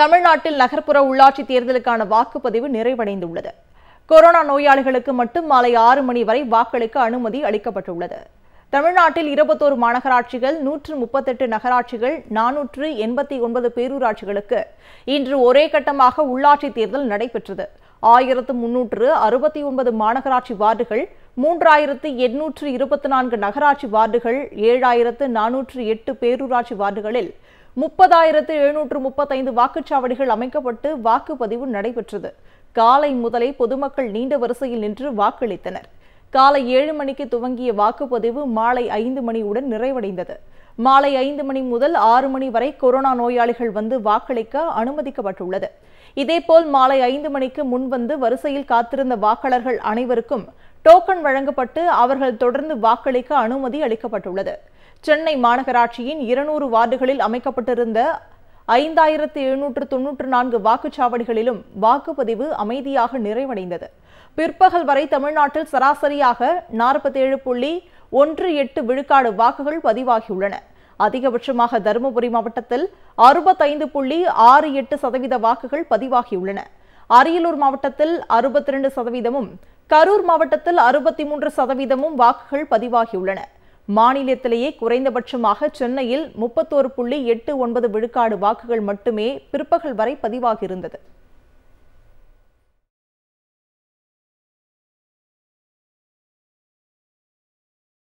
தமிழ்நாட்டில் நகர்ப்புற உள்ளாட்சி தேர்தலுக்கான வாக்குப்பதிவு நிறைவடைந்துள்ளது கொரோனா நோயாளிகளுக்கு மட்டும் மாலை ஆறு மணி வரை வாக்களிக்க அனுமதி அளிக்கப்பட்டுள்ளது தமிழ்நாட்டில் இருபத்தோரு மாநகராட்சிகள் நூற்று முப்பத்தெட்டு நகராட்சிகள் நானூற்று எண்பத்தி ஒன்பது பேரூராட்சிகளுக்கு இன்று ஒரே கட்டமாக உள்ளாட்சி தேர்தல் நடைபெற்றது ஆயிரத்து முன்னூற்று அறுபத்தி ஒன்பது மாநகராட்சி வார்டுகள் மூன்றாயிரத்து எண்ணூற்று இருபத்தி நான்கு நகராட்சி வார்டுகள் ஏழாயிரத்து நானூற்று எட்டு பேரூராட்சி வார்டுகளில் முப்பதாயிரத்து எழுநூற்று முப்பத்தைந்து வாக்குச்சாவடிகள் அமைக்கப்பட்டு வாக்குப்பதிவு நடைபெற்றது காலை முதலே பொதுமக்கள் நீண்ட வரிசையில் நின்று வாக்களித்தனர் காலை ஏழு மணிக்கு துவங்கிய வாக்குப்பதிவு மாலை ஐந்து மணியுடன் நிறைவடைந்தது மாலை ஐந்து மணி முதல் ஆறு மணி வரை கொரோனா நோயாளிகள் வந்து வாக்களிக்க அனுமதிக்கப்பட்டுள்ளது இதேபோல் மாலை ஐந்து மணிக்கு முன்வந்து வரிசையில் காத்திருந்த வாக்காளர்கள் அனைவருக்கும் டோக்கன் வழங்கப்பட்டு அவர்கள் தொடர்ந்து வாக்களிக்க அனுமதி அளிக்கப்பட்டுள்ளது சென்னை மாநகராட்சியின் இருநூறு வார்டுகளில் அமைக்கப்பட்டிருந்த ஐந்தாயிரத்து எழுநூற்று தொன்னூற்று நான்கு வாக்குச்சாவடிகளிலும் வாக்குப்பதிவு அமைதியாக நிறைவடைந்தது பிற்பகல் வரை தமிழ்நாட்டில் சராசரியாக நாற்பத்தேழு புள்ளி ஒன்று எட்டு விழுக்காடு வாக்குகள் பதிவாகியுள்ளன அதிகபட்சமாக தருமபுரி மாவட்டத்தில் அறுபத்தைந்து புள்ளி ஆறு எட்டு சதவீத வாக்குகள் பதிவாகியுள்ளன அரியலூர் மாவட்டத்தில் அறுபத்தி ரெண்டு சதவீதமும் கரூர் மாவட்டத்தில் அறுபத்தி மூன்று சதவீதமும் வாக்குகள் பதிவாகியுள்ளன மாநிலத்திலேயே குறைந்தபட்சமாக சென்னையில் முப்பத்தோரு புள்ளி எட்டு ஒன்பது விழுக்காடு வாக்குகள் மட்டுமே பிற்பகல் வரை பதிவாகியிருந்தது